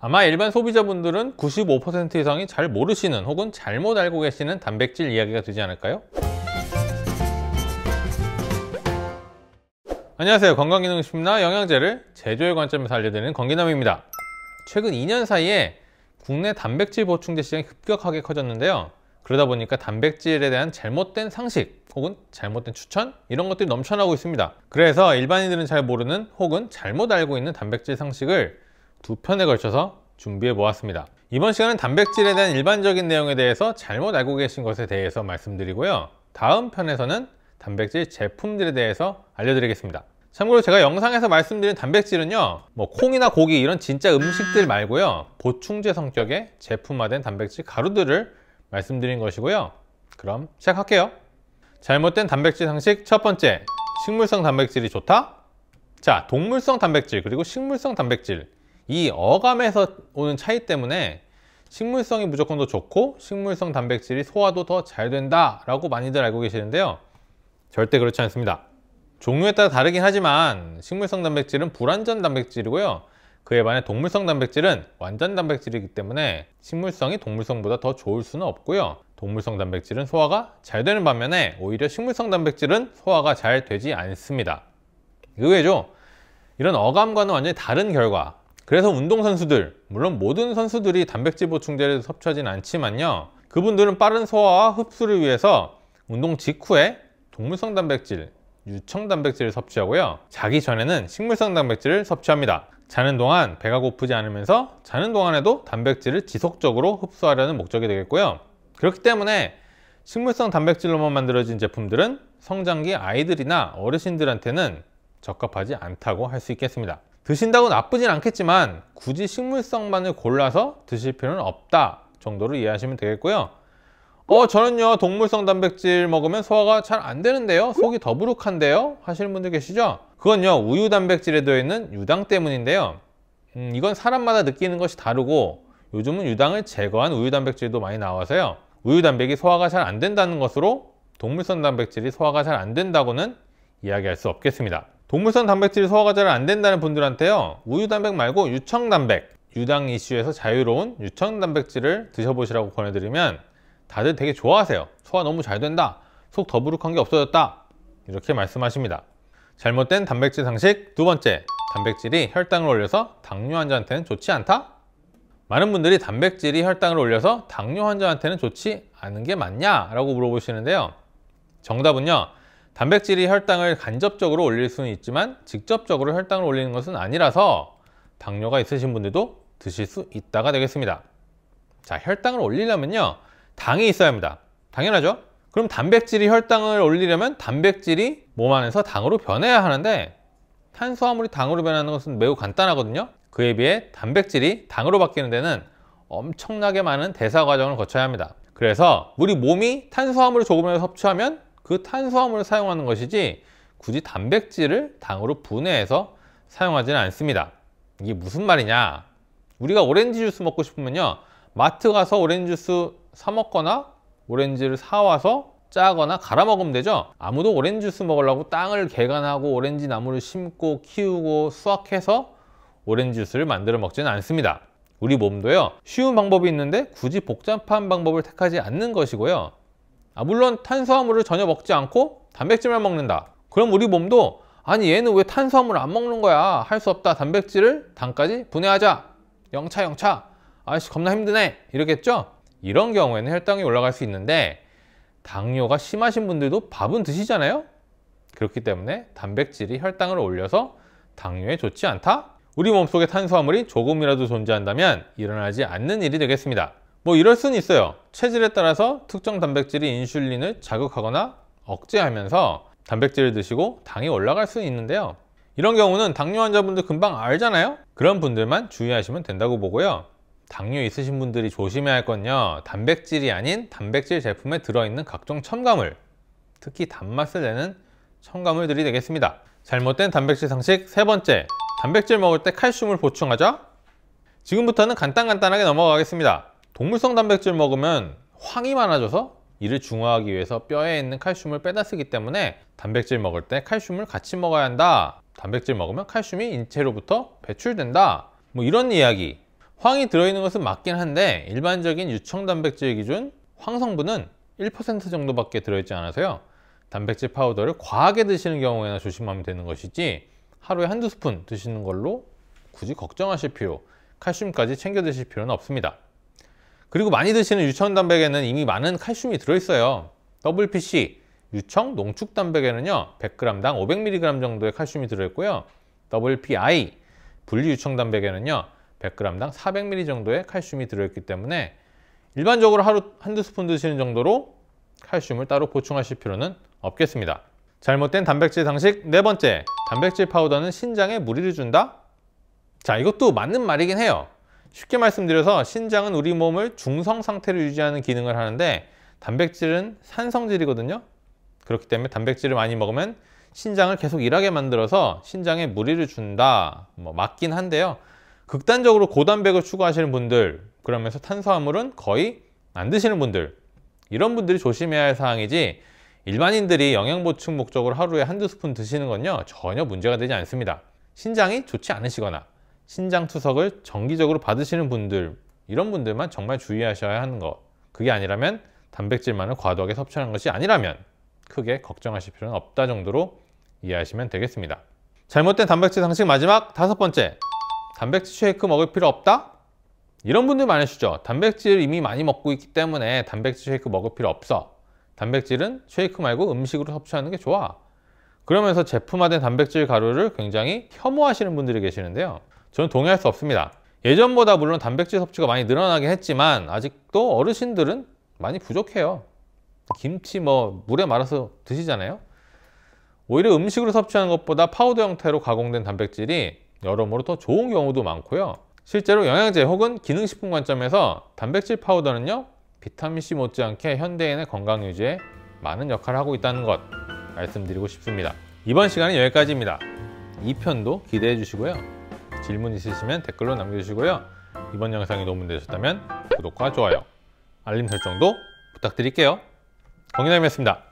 아마 일반 소비자분들은 95% 이상이 잘 모르시는 혹은 잘못 알고 계시는 단백질 이야기가 되지 않을까요? 안녕하세요 건강기능식품이나 영양제를 제조의 관점에서 알려드리는 건기남입니다 최근 2년 사이에 국내 단백질 보충제 시장이 급격하게 커졌는데요 그러다 보니까 단백질에 대한 잘못된 상식 혹은 잘못된 추천 이런 것들이 넘쳐나고 있습니다 그래서 일반인들은 잘 모르는 혹은 잘못 알고 있는 단백질 상식을 두 편에 걸쳐서 준비해 보았습니다. 이번 시간은 단백질에 대한 일반적인 내용에 대해서 잘못 알고 계신 것에 대해서 말씀드리고요. 다음 편에서는 단백질 제품들에 대해서 알려드리겠습니다. 참고로 제가 영상에서 말씀드린 단백질은요 뭐 콩이나 고기 이런 진짜 음식들 말고요 보충제 성격의 제품화된 단백질 가루들을 말씀드린 것이고요 그럼 시작할게요 잘못된 단백질 상식 첫 번째 식물성 단백질이 좋다 자 동물성 단백질 그리고 식물성 단백질 이 어감에서 오는 차이 때문에 식물성이 무조건 더 좋고 식물성 단백질이 소화도 더 잘 된다 라고 많이들 알고 계시는데요 절대 그렇지 않습니다 종류에 따라 다르긴 하지만 식물성 단백질은 불완전 단백질이고요 그에 반해 동물성 단백질은 완전 단백질이기 때문에 식물성이 동물성보다 더 좋을 수는 없고요 동물성 단백질은 소화가 잘 되는 반면에 오히려 식물성 단백질은 소화가 잘 되지 않습니다 의외죠 이런 어감과는 완전히 다른 결과 그래서 운동선수들, 물론 모든 선수들이 단백질 보충제를 섭취하진 않지만요. 그분들은 빠른 소화와 흡수를 위해서 운동 직후에 동물성 단백질, 유청 단백질을 섭취하고요. 자기 전에는 식물성 단백질을 섭취합니다. 자는 동안 배가 고프지 않으면서 자는 동안에도 단백질을 지속적으로 흡수하려는 목적이 되겠고요. 그렇기 때문에 식물성 단백질로만 만들어진 제품들은 성장기 아이들이나 어르신들한테는 적합하지 않다고 할 수 있겠습니다. 드신다고 나쁘진 않겠지만 굳이 식물성만을 골라서 드실 필요는 없다 정도로 이해하시면 되겠고요 어 저는요 동물성 단백질 먹으면 소화가 잘 안 되는데요 속이 더부룩한데요 하시는 분들 계시죠 그건요 우유 단백질에 들어있는 유당 때문인데요 음, 이건 사람마다 느끼는 것이 다르고 요즘은 유당을 제거한 우유 단백질도 많이 나와서요 우유 단백이 소화가 잘 안 된다는 것으로 동물성 단백질이 소화가 잘 안 된다고는 이야기할 수 없겠습니다 동물성 단백질 소화가 잘 안 된다는 분들한테요 우유 단백 말고 유청 단백 유당 이슈에서 자유로운 유청 단백질을 드셔보시라고 권해드리면 다들 되게 좋아하세요 소화 너무 잘 된다 속 더부룩한 게 없어졌다 이렇게 말씀하십니다 잘못된 단백질 상식 두 번째 단백질이 혈당을 올려서 당뇨 환자한테는 좋지 않다 많은 분들이 단백질이 혈당을 올려서 당뇨 환자한테는 좋지 않은 게 맞냐 라고 물어보시는데요 정답은요 단백질이 혈당을 간접적으로 올릴 수는 있지만 직접적으로 혈당을 올리는 것은 아니라서 당뇨가 있으신 분들도 드실 수 있다가 되겠습니다. 자, 혈당을 올리려면요. 당이 있어야 합니다. 당연하죠? 그럼 단백질이 혈당을 올리려면 단백질이 몸 안에서 당으로 변해야 하는데 탄수화물이 당으로 변하는 것은 매우 간단하거든요. 그에 비해 단백질이 당으로 바뀌는 데는 엄청나게 많은 대사 과정을 거쳐야 합니다. 그래서 우리 몸이 탄수화물을 조금이라도 섭취하면 그 탄수화물을 사용하는 것이지 굳이 단백질을 당으로 분해해서 사용하지는 않습니다. 이게 무슨 말이냐? 우리가 오렌지 주스 먹고 싶으면요. 마트 가서 오렌지 주스 사 먹거나 오렌지를 사와서 짜거나 갈아 먹으면 되죠. 아무도 오렌지 주스 먹으려고 땅을 개간하고 오렌지 나무를 심고 키우고 수확해서 오렌지 주스를 만들어 먹지는 않습니다. 우리 몸도요. 쉬운 방법이 있는데 굳이 복잡한 방법을 택하지 않는 것이고요. 아, 물론 탄수화물을 전혀 먹지 않고 단백질만 먹는다. 그럼 우리 몸도 아니 얘는 왜 탄수화물 안 먹는 거야 할 수 없다 단백질을 당까지 분해하자 영차 영차 아씨 겁나 힘드네 이러겠죠 이런 경우에는 혈당이 올라갈 수 있는데 당뇨가 심하신 분들도 밥은 드시잖아요 그렇기 때문에 단백질이 혈당을 올려서 당뇨에 좋지 않다 우리 몸속에 탄수화물이 조금이라도 존재한다면 일어나지 않는 일이 되겠습니다 뭐 이럴 수는 있어요 체질에 따라서 특정 단백질이 인슐린을 자극하거나 억제하면서 단백질을 드시고 당이 올라갈 수는 있는데요 이런 경우는 당뇨 환자분들 금방 알잖아요 그런 분들만 주의하시면 된다고 보고요 당뇨 있으신 분들이 조심해야 할 건요 단백질이 아닌 단백질 제품에 들어있는 각종 첨가물 특히 단맛을 내는 첨가물들이 되겠습니다 잘못된 단백질 상식 세 번째 단백질 먹을 때 칼슘을 보충하자 지금부터는 간단간단하게 넘어가겠습니다 동물성 단백질 먹으면 황이 많아져서 이를 중화하기 위해서 뼈에 있는 칼슘을 빼다 쓰기 때문에 단백질 먹을 때 칼슘을 같이 먹어야 한다 단백질 먹으면 칼슘이 인체로부터 배출된다 뭐 이런 이야기 황이 들어있는 것은 맞긴 한데 일반적인 유청 단백질 기준 황 성분은 1% 정도밖에 들어있지 않아서요 단백질 파우더를 과하게 드시는 경우에나 조심하면 되는 것이지 하루에 한두 스푼 드시는 걸로 굳이 걱정하실 필요 칼슘까지 챙겨 드실 필요는 없습니다 그리고 많이 드시는 유청 단백에는 이미 많은 칼슘이 들어있어요. WPC, 유청 농축 단백에는요. 100g당 500mg 정도의 칼슘이 들어있고요. WPI, 분리 유청 단백에는요. 100g당 4 0 0 m l 정도의 칼슘이 들어있기 때문에 일반적으로 하루 한두 스푼 드시는 정도로 칼슘을 따로 보충하실 필요는 없겠습니다. 잘못된 단백질 상식 네 번째, 단백질 파우더는 신장에 무리를 준다? 자, 이것도 맞는 말이긴 해요. 쉽게 말씀드려서 신장은 우리 몸을 중성 상태로 유지하는 기능을 하는데 단백질은 산성질이거든요. 그렇기 때문에 단백질을 많이 먹으면 신장을 계속 일하게 만들어서 신장에 무리를 준다. 뭐 맞긴 한데요. 극단적으로 고단백을 추구하시는 분들 그러면서 탄수화물은 거의 안 드시는 분들 이런 분들이 조심해야 할 사항이지 일반인들이 영양 보충 목적으로 하루에 한두 스푼 드시는 건요 전혀 문제가 되지 않습니다 신장이 좋지 않으시거나 신장 투석을 정기적으로 받으시는 분들 이런 분들만 정말 주의하셔야 하는 것 그게 아니라면 단백질만을 과도하게 섭취하는 것이 아니라면 크게 걱정하실 필요는 없다 정도로 이해하시면 되겠습니다 잘못된 단백질 상식 마지막 다섯 번째 단백질 쉐이크 먹을 필요 없다? 이런 분들 많으시죠 단백질 이미 많이 먹고 있기 때문에 단백질 쉐이크 먹을 필요 없어 단백질은 쉐이크 말고 음식으로 섭취하는 게 좋아 그러면서 제품화된 단백질 가루를 굉장히 혐오하시는 분들이 계시는데요 저는 동의할 수 없습니다. 예전보다 물론 단백질 섭취가 많이 늘어나긴 했지만 아직도 어르신들은 많이 부족해요. 김치 뭐 물에 말아서 드시잖아요. 오히려 음식으로 섭취하는 것보다 파우더 형태로 가공된 단백질이 여러모로 더 좋은 경우도 많고요. 실제로 영양제 혹은 기능식품 관점에서 단백질 파우더는요. 비타민C 못지않게 현대인의 건강 유지에 많은 역할을 하고 있다는 것 말씀드리고 싶습니다. 이번 시간은 여기까지입니다. 2편도 기대해 주시고요. 질문 있으시면 댓글로 남겨주시고요. 이번 영상이 도움 되셨다면 구독과 좋아요, 알림 설정도 부탁드릴게요. 경희남이었습니다.